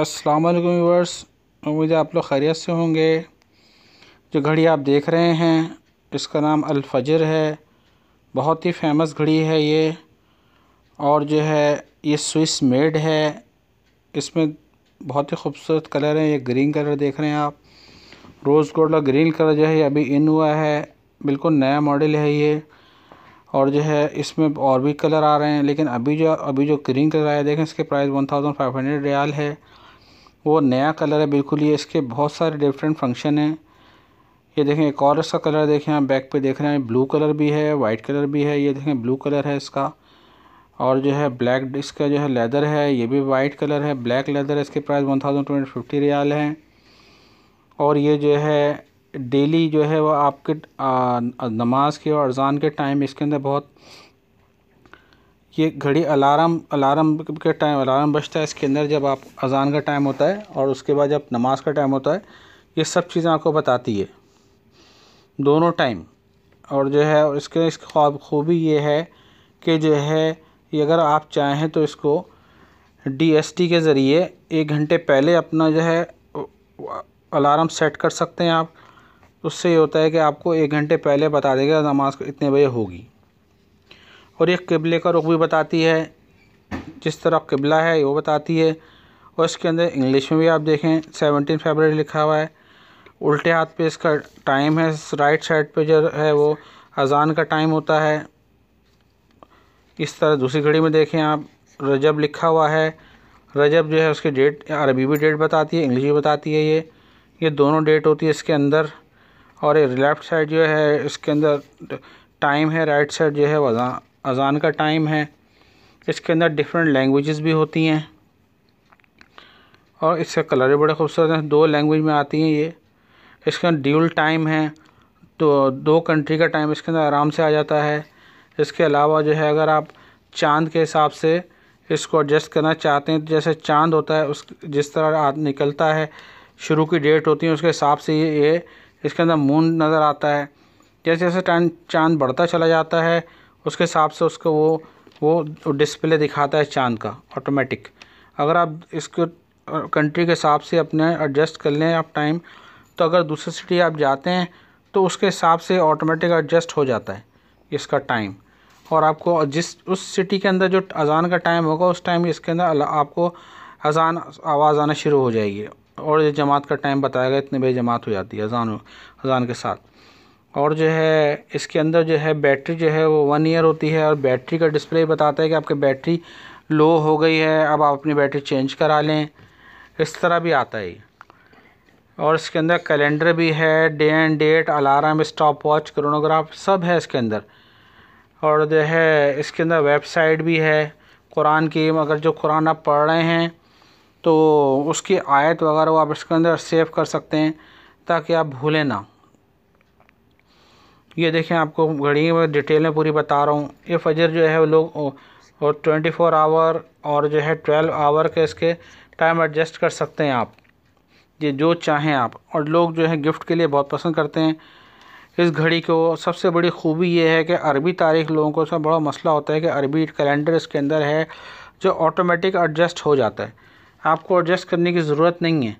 अस्सलाम वालेकुम व्यूअर्स उम्मीद है आप लोग खैरियत से होंगे जो घड़ी आप देख रहे हैं इसका नाम अलफजर है बहुत ही फेमस घड़ी है ये और जो है ये स्विस मेड है इसमें बहुत ही खूबसूरत कलर है ये ग्रीन कलर देख रहे हैं आप रोज़ गोल्ड और ग्रीन कलर जो है अभी इन हुआ है बिल्कुल नया मॉडल है ये और जो है इसमें और भी कलर आ रहे हैं लेकिन अभी जो अभी जो ग्रीन कलर आया देखें इसके price one thousand five hundred रियाल है वो नया कलर है बिल्कुल ये इसके बहुत सारे डिफरेंट फंक्शन हैं ये देखें एक और इसका कलर देखें आप बैक पे देख रहे हैं ब्लू कलर भी है वाइट कलर भी है ये देखें ब्लू कलर है इसका और जो है ब्लैक इसका जो है लेदर है ये भी वाइट कलर है ब्लैक लेदर इसके price one thousand two hundred fifty रियाल है और ये जो है डेली जो है वह आपके नमाज के और अजान के टाइम इसके अंदर बहुत ये घड़ी अलार्म अलार्म के टाइम अलार्म बजता है इसके अंदर जब आप अजान का टाइम होता है और उसके बाद जब नमाज का टाइम होता है ये सब चीज़ें आपको बताती है दोनों टाइम और जो है इसके इसकी ख्वाब खूबी ये है कि जो है ये अगर आप चाहें तो इसको डीएसटी के ज़रिए एक घंटे पहले अपना जो है अलार्म सेट कर सकते हैं आप उससे ये होता है कि आपको एक घंटे पहले बता देगा नमाज इतने बजे होगी और एक किबले का रुख भी बताती है जिस तरह किबला है वो बताती है और इसके अंदर इंग्लिश में भी आप देखें सेवनटीन फेबररी लिखा हुआ है उल्टे हाथ पे इसका टाइम है राइट साइड पे जो है वो अजान का टाइम होता है इस तरह दूसरी घड़ी में देखें आप रजब लिखा हुआ है रजब जो है उसकी डेट अरबी भी डेट बताती है इंग्लिश भी बताती है ये ये दोनों डेट होती है इसके अंदर और ये लेफ़्ट साइड जो है इसके अंदर टाइम है राइट साइड जो है वज़ा अज़ान का टाइम है इसके अंदर डिफरेंट लैंग्वेजेस भी होती हैं और इसका कलर भी बड़े खूबसूरत हैं दो लैंग्वेज में आती हैं ये इसके अंदर ड्यूल टाइम है तो दो कंट्री का टाइम इसके अंदर आराम से आ जाता है इसके अलावा जो है अगर आप चांद के हिसाब से इसको एडजस्ट करना चाहते हैं तो जैसे चांद होता है उस जिस तरह निकलता है शुरू की डेट होती है उसके हिसाब से ये इसके अंदर मून नज़र आता है जैसे जैसे टाइम चांद बढ़ता चला जाता है उसके हिसाब से उसको वो वो डिस्प्ले दिखाता है चांद का ऑटोमेटिक अगर आप इसको कंट्री के हिसाब से अपने एडजस्ट कर लें आप टाइम तो अगर दूसरी सिटी आप जाते हैं तो उसके हिसाब से ऑटोमेटिक एडजस्ट हो जाता है इसका टाइम और आपको जिस उस सिटी के अंदर जो अजान का टाइम होगा उस टाइम इसके अंदर आपको अजान आवाज़ आना शुरू हो जाएगी और ये जमात का टाइम बताया गया इतने बजे जमात हो जाती है अजान अजान के साथ और जो है इसके अंदर जो है बैटरी जो है वो वन ईयर होती है और बैटरी का डिस्प्ले बताता है कि आपकी बैटरी लो हो गई है अब आप अपनी बैटरी चेंज करा लें इस तरह भी आता है और इसके अंदर कैलेंडर भी है day and date alarm stopwatch chronograph सब है इसके अंदर और जो है इसके अंदर वेबसाइट भी है कुरान की अगर जो कुरान आप पढ़ रहे हैं तो उसकी आयत वगैरह वो आप इसके अंदर सेव कर सकते हैं ताकि आप भूलें ना ये देखें आपको घड़ी में डिटेल में पूरी बता रहा हूँ ये फजर जो है वो लोग और ट्वेंटी फोर आवर और जो है ट्वेल्व आवर के इसके टाइम एडजस्ट कर सकते हैं आप ये जो चाहें आप और लोग जो है गिफ्ट के लिए बहुत पसंद करते हैं इस घड़ी को सबसे बड़ी खूबी ये है कि अरबी तारीख लोगों को सब बड़ा मसला होता है कि अरबी कैलेंडर इसके अंदर है जो ऑटोमेटिक एडजस्ट हो जाता है आपको एडजस्ट करने की ज़रूरत नहीं है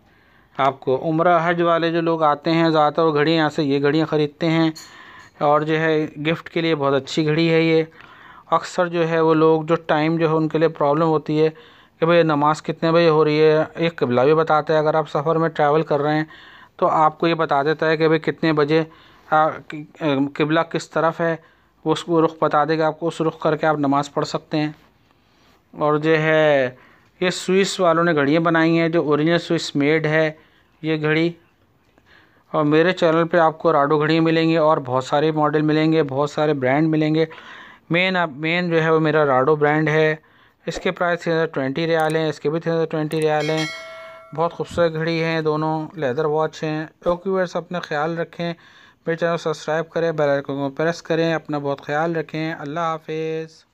आपको उम्र हज वाले जो लोग आते हैं ज़्यादातर वो यहाँ से ये घड़ियाँ ख़रीदते हैं और जो है गिफ्ट के लिए बहुत अच्छी घड़ी है ये अक्सर जो है वो लोग जो टाइम जो है उनके लिए प्रॉब्लम होती है कि भाई नमाज़ कितने बजे हो रही है एक कबला भी बताता है अगर आप सफ़र में ट्रैवल कर रहे हैं तो आपको ये बता देता है कि भाई कितने बजे किबला किस तरफ है वो उसको रुख बता देगा आपको उस रुख करके आप नमाज़ पढ़ सकते हैं और जो है ये स्विस वालों ने घड़ियाँ बनाई हैं जो ओरिजिनल स्विस मेड है ये घड़ी और मेरे चैनल पे आपको राडो घड़ी मिलेंगे और बहुत सारे मॉडल मिलेंगे बहुत सारे ब्रांड मिलेंगे मेन आप मेन जो है वो मेरा राडो ब्रांड है इसके प्राइस थ्री हंड्रेड ट्वेंटी रियाल हैं इसके भी थ्री हंड्रेड ट्वेंटी रियाल हैं बहुत खूबसूरत घड़ी हैं दोनों लेदर वॉच हैं ओके व्यूअर्स अपना ख्याल रखें मेरे चैनल सब्सक्राइब करें बेल आइकन को प्रेस करें अपना बहुत ख्याल रखें अल्लाह हाफिज़